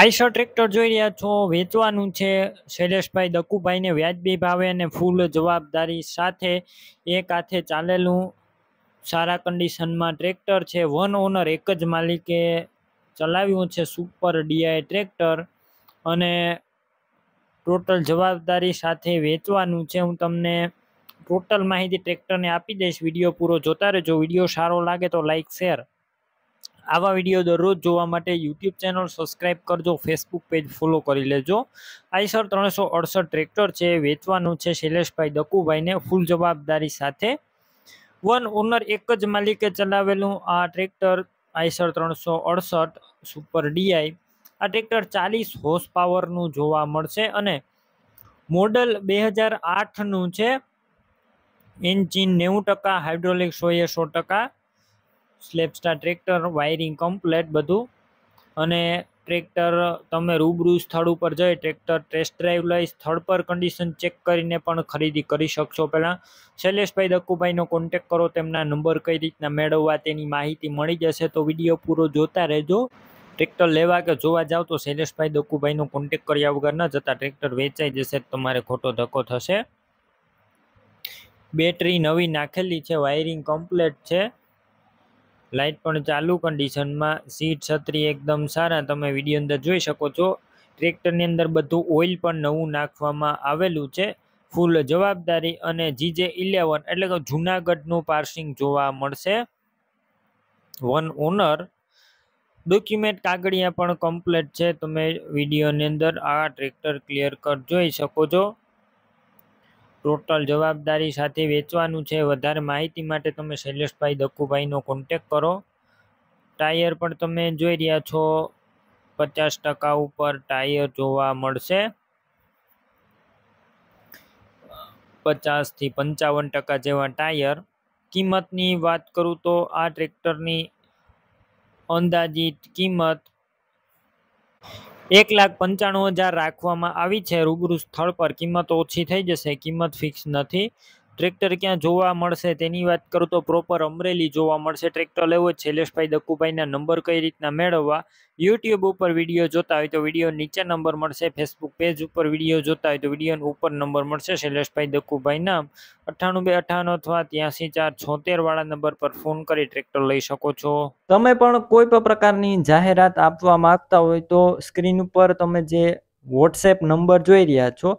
iso tractor જોઈ રહ્યા છો વેચવાનું છે શૈલેષભાઈ દકુભાઈને વ્યાજબી ભાવે અને ફૂલ જવાબદારી સાથે એક હાથે ચાલેલું સારા કન્ડિશનમાં ટ્રેક્ટર છે વન ઓનર એક જ માલિકે ચલાવ્યું છે સુપર ડીઆઈ ટ્રેક્ટર અને ટોટલ જવાબદારી સાથે વેચવાનું છે હું તમને ટોટલ માહિતી ટ્રેક્ટરને આપી દઈશ વિડીયો પૂરો જોતા રહેજો વિડીયો સારો લાગે તો લાઇક શેર આવા વિડીયો દરરોજ જોવા માટે યુટ્યુબ ચેનલ સબસ્ક્રાઈબ કરજો ફેસબુક પેજ ફોલો કરી લેજો આઈસર ત્રણસો અડસઠ ટ્રેક્ટર છે વેચવાનું છે શૈલેષભાઈ દકુભાઈને ફૂલ જવાબદારી સાથે વન ઓનર એક જ માલિકે ચલાવેલું આ ટ્રેક્ટર આઈસર ત્રણસો અડસઠ સુપર ડીઆઈ આ ટ્રેક્ટર ચાલીસ હોર્સ પાવરનું જોવા મળશે અને મોડલ બે હજાર આઠનું છે એન્જિન નેવું ટકા હાઇડ્રોલિક સોએ સો ટકા સ્લેપસ્ટાર ટ્રેક્ટર વાયરિંગ કમ્પ્લેટ બધું અને ટ્રેક્ટર તમે રૂબરૂ સ્થળ ઉપર જઈ ટ્રેક્ટર ટેસ્ટ ડ્રાઈવ લઈ સ્થળ પર કન્ડિશન ચેક કરીને પણ ખરીદી કરી શકશો પહેલાં શૈલેષભાઈ દક્કુભાઈનો કોન્ટેક કરો તેમના નંબર કઈ રીતના મેળવવા તેની માહિતી મળી જશે તો વિડીયો પૂરો જોતા રહેજો ટ્રેક્ટર લેવા કે જોવા જાવ તો શૈલેષભાઈ દક્કુભાઈનો કોન્ટેક કર્યા વગર ન જતાં ટ્રેક્ટર વેચાઈ જશે તમારે ખોટો ધક્કો થશે બેટરી નવી નાખેલી છે વાયરિંગ કમ્પ્લેટ છે લાઇટ પણ ચાલુ કન્ડિશનમાં સીટ છત્રી એકદમ સારા તમે વિડીયો અંદર જોઈ શકો છો ટ્રેક્ટરની અંદર બધું ઓઇલ પણ નવું નાખવામાં આવેલું છે ફૂલ જવાબદારી અને જીજે ઇલેવન એટલે કે જૂનાગઢનું પાર્સિંગ જોવા મળશે વન ઓનર ડોક્યુમેન્ટ કાગળિયા પણ કમ્પ્લીટ છે તમે વિડીયોની અંદર આ ટ્રેક્ટર ક્લિયર કટ જોઈ શકો છો ટોટલ જવાબદારી સાથે વેચવાનું છે વધારે માહિતી માટે તમે શૈલેષભાઈ દક્કુભાઈનો કોન્ટેક કરો ટાયર પણ તમે જોઈ રહ્યા છો પચાસ ટકા ઉપર ટાયર જોવા મળશે પચાસથી પંચાવન ટકા જેવા ટાયર કિંમતની વાત કરું તો આ ટ્રેક્ટરની અંદાજિત કિંમત એક લાખ પંચાણું હજાર રાખવામાં આવી છે રૂબરૂ સ્થળ પર કિંમત ઓછી થઈ જશે કિંમત ફિક્સ નથી ટ્રેક્ટર ક્યાં જોવા મળશે તેની વાત કરું તો પ્રોપર અમરેલી જોવા મળશે ટ્રેક્ટર લેવો શૈલેષભાઈ દક્કુભાઈના નંબર કઈ રીતના મેળવવા યુટ્યુબ ઉપર વિડીયો જોતા હોય તો વિડીયો નીચે નંબર મળશે ફેસબુક પેજ ઉપર વિડીયો જોતા હોય તો વિડીયો ઉપર નંબર મળશે શૈલેષભાઈ દક્કુભાઈ નામ અઠ્ઠાણું બે અઠ્ઠાણું અથવા ત્યાંસી ચાર છોતેર વાળા નંબર પર ફોન કરી ટ્રેક્ટર લઈ શકો છો તમે પણ કોઈ પણ પ્રકારની જાહેરાત આપવા માંગતા હોય તો સ્ક્રીન ઉપર તમે જે વોટ્સએપ નંબર જોઈ રહ્યા છો